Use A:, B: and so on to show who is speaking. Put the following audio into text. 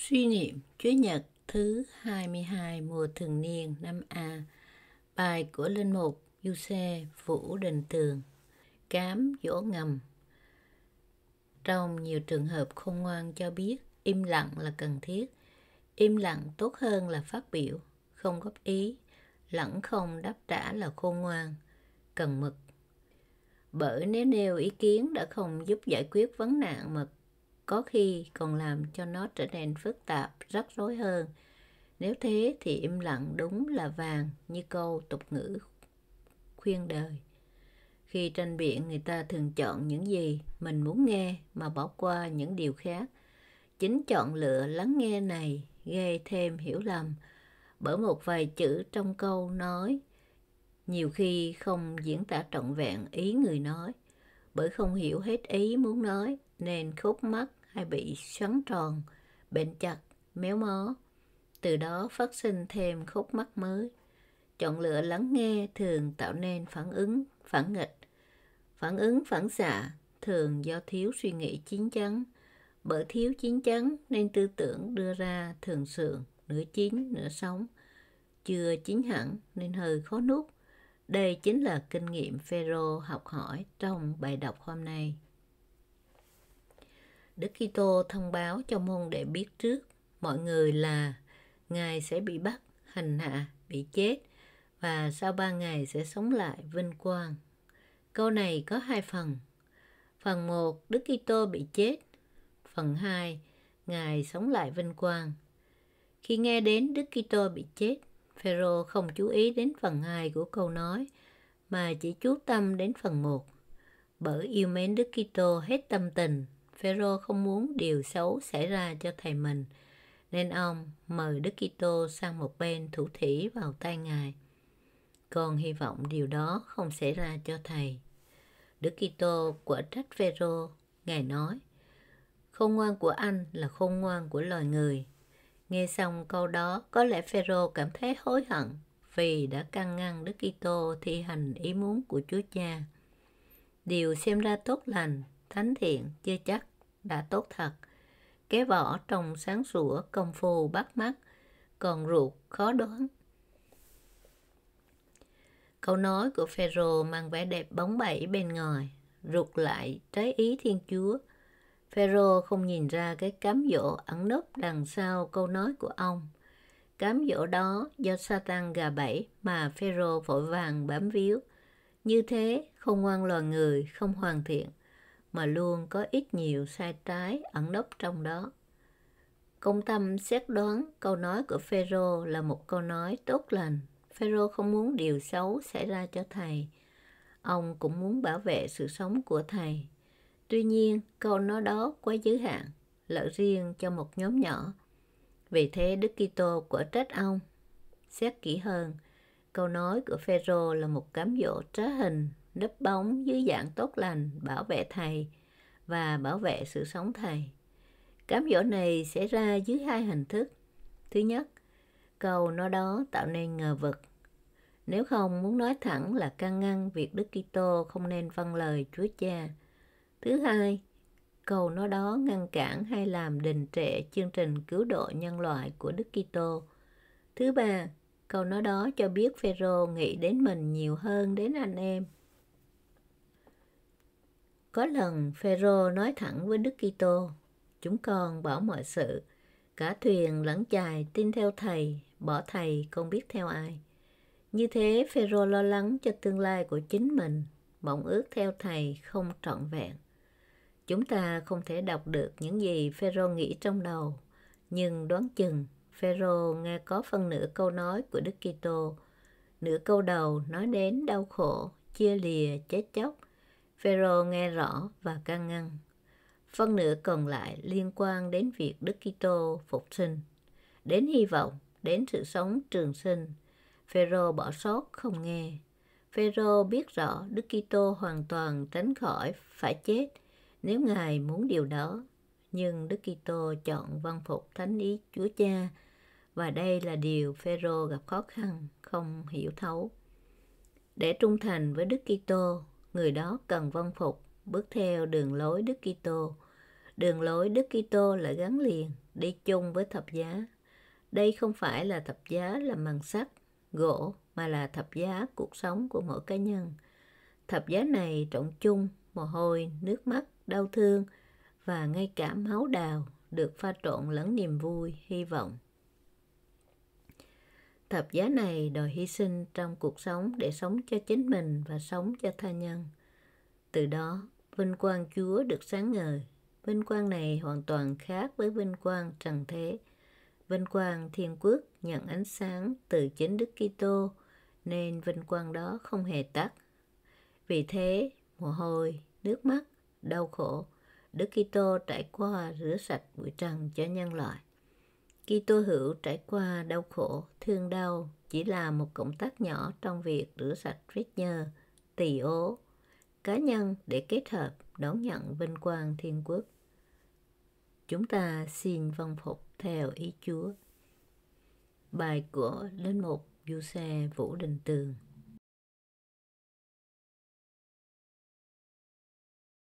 A: Suy niệm Chúa Nhật thứ 22 mùa thường niên năm A Bài của Linh Mục Du Xe Vũ Đình Tường Cám dỗ ngầm Trong nhiều trường hợp khôn ngoan cho biết im lặng là cần thiết Im lặng tốt hơn là phát biểu Không góp ý Lẫn không đáp trả là khôn ngoan Cần mực Bởi nếu nêu ý kiến đã không giúp giải quyết vấn nạn mà có khi còn làm cho nó trở nên phức tạp rắc rối hơn nếu thế thì im lặng đúng là vàng như câu tục ngữ khuyên đời khi tranh biện người ta thường chọn những gì mình muốn nghe mà bỏ qua những điều khác chính chọn lựa lắng nghe này gây thêm hiểu lầm bởi một vài chữ trong câu nói nhiều khi không diễn tả trọn vẹn ý người nói bởi không hiểu hết ý muốn nói nên khúc mắt hay bị xoắn tròn, bệnh chặt, méo mó. Từ đó phát sinh thêm khúc mắc mới. Chọn lựa lắng nghe thường tạo nên phản ứng, phản nghịch. Phản ứng phản xạ thường do thiếu suy nghĩ chín chắn. Bởi thiếu chín chắn nên tư tưởng đưa ra thường sượng, nửa chín, nửa sống. Chưa chín hẳn nên hơi khó nuốt. Đây chính là kinh nghiệm Phêrô học hỏi trong bài đọc hôm nay. Đức Kitô thông báo cho môn đệ biết trước mọi người là Ngài sẽ bị bắt, hành hạ, bị chết và sau ba ngày sẽ sống lại vinh quang. Câu này có hai phần. Phần 1, Đức Kitô bị chết. Phần 2, Ngài sống lại vinh quang. Khi nghe đến Đức Kitô bị chết, Phêrô không chú ý đến phần 2 của câu nói mà chỉ chú tâm đến phần 1. Bởi yêu mến Đức Kitô hết tâm tình Phêrô không muốn điều xấu xảy ra cho thầy mình, nên ông mời Đức Kitô sang một bên thủ thỉ vào tay ngài. Con hy vọng điều đó không xảy ra cho thầy. Đức Kitô quả trách Phêrô, ngài nói: Khôn ngoan của anh là khôn ngoan của loài người. Nghe xong câu đó, có lẽ Phêrô cảm thấy hối hận vì đã căng ngăn Đức Kitô thi hành ý muốn của Chúa Cha. Điều xem ra tốt lành, thánh thiện chưa chắc đã tốt thật. Cái vỏ trồng sáng sủa, công phu bắt mắt, còn ruột khó đoán. Câu nói của Phêrô mang vẻ đẹp bóng bẩy bên ngoài, ruột lại trái ý Thiên Chúa. Phêrô không nhìn ra cái cám dỗ ẩn nấp đằng sau câu nói của ông. Cám dỗ đó do Satan gà bẫy mà Phêrô vội vàng bám víu. Như thế, không ngoan loài người, không hoàn thiện – mà luôn có ít nhiều sai trái ẩn nấp trong đó. Công tâm xét đoán câu nói của Phêrô là một câu nói tốt lành. Phêrô không muốn điều xấu xảy ra cho thầy. Ông cũng muốn bảo vệ sự sống của thầy. Tuy nhiên, câu nói đó quá giới hạn, lợi riêng cho một nhóm nhỏ. Vì thế Đức Kitô của trách ông. Xét kỹ hơn, câu nói của Phêrô là một cám dỗ trá hình nấp bóng dưới dạng tốt lành bảo vệ thầy và bảo vệ sự sống thầy. Cám dỗ này xảy ra dưới hai hình thức. Thứ nhất, cầu nó đó tạo nên ngờ vực. Nếu không muốn nói thẳng là can ngăn việc Đức Kitô không nên văn vâng lời Chúa Cha. Thứ hai, cầu nó đó ngăn cản hay làm đình trệ chương trình cứu độ nhân loại của Đức Kitô. Thứ ba, cầu nó đó cho biết Phêrô nghĩ đến mình nhiều hơn đến anh em có lần Phêrô nói thẳng với Đức Kitô, chúng con bỏ mọi sự, cả thuyền lẫn chài tin theo thầy, bỏ thầy không biết theo ai. Như thế Phêrô lo lắng cho tương lai của chính mình, mộng ước theo thầy không trọn vẹn. Chúng ta không thể đọc được những gì Phêrô nghĩ trong đầu, nhưng đoán chừng Phêrô nghe có phần nửa câu nói của Đức Kitô, nửa câu đầu nói đến đau khổ, chia lìa, chết chóc, Phêrô nghe rõ và can ngăn. Phần nửa còn lại liên quan đến việc Đức Kitô phục sinh, đến hy vọng, đến sự sống trường sinh. Phêrô bỏ sót không nghe. Phêrô biết rõ Đức Kitô hoàn toàn tránh khỏi phải chết nếu ngài muốn điều đó, nhưng Đức Kitô chọn văn phục thánh ý Chúa Cha và đây là điều Phêrô gặp khó khăn không hiểu thấu. Để trung thành với Đức Kitô, người đó cần vâng phục, bước theo đường lối Đức Kitô. Đường lối Đức Kitô lại gắn liền đi chung với thập giá. Đây không phải là thập giá làm bằng sắt, gỗ mà là thập giá cuộc sống của mỗi cá nhân. Thập giá này trọng chung mồ hôi, nước mắt, đau thương và ngay cả máu đào được pha trộn lẫn niềm vui, hy vọng. Thập giá này đòi hy sinh trong cuộc sống để sống cho chính mình và sống cho tha nhân. Từ đó, vinh quang Chúa được sáng ngời. Vinh quang này hoàn toàn khác với vinh quang trần thế. Vinh quang thiên quốc nhận ánh sáng từ chính Đức Kitô nên vinh quang đó không hề tắt. Vì thế, mồ hôi, nước mắt, đau khổ, Đức Kitô trải qua rửa sạch bụi trần cho nhân loại. Khi tôi hữu trải qua đau khổ, thương đau chỉ là một cộng tác nhỏ trong việc rửa sạch vết nhơ, tỳ ố, cá nhân để kết hợp đón nhận vinh quang thiên quốc. Chúng ta xin vâng phục theo ý Chúa. Bài của Linh Mục Du Xe Vũ Đình Tường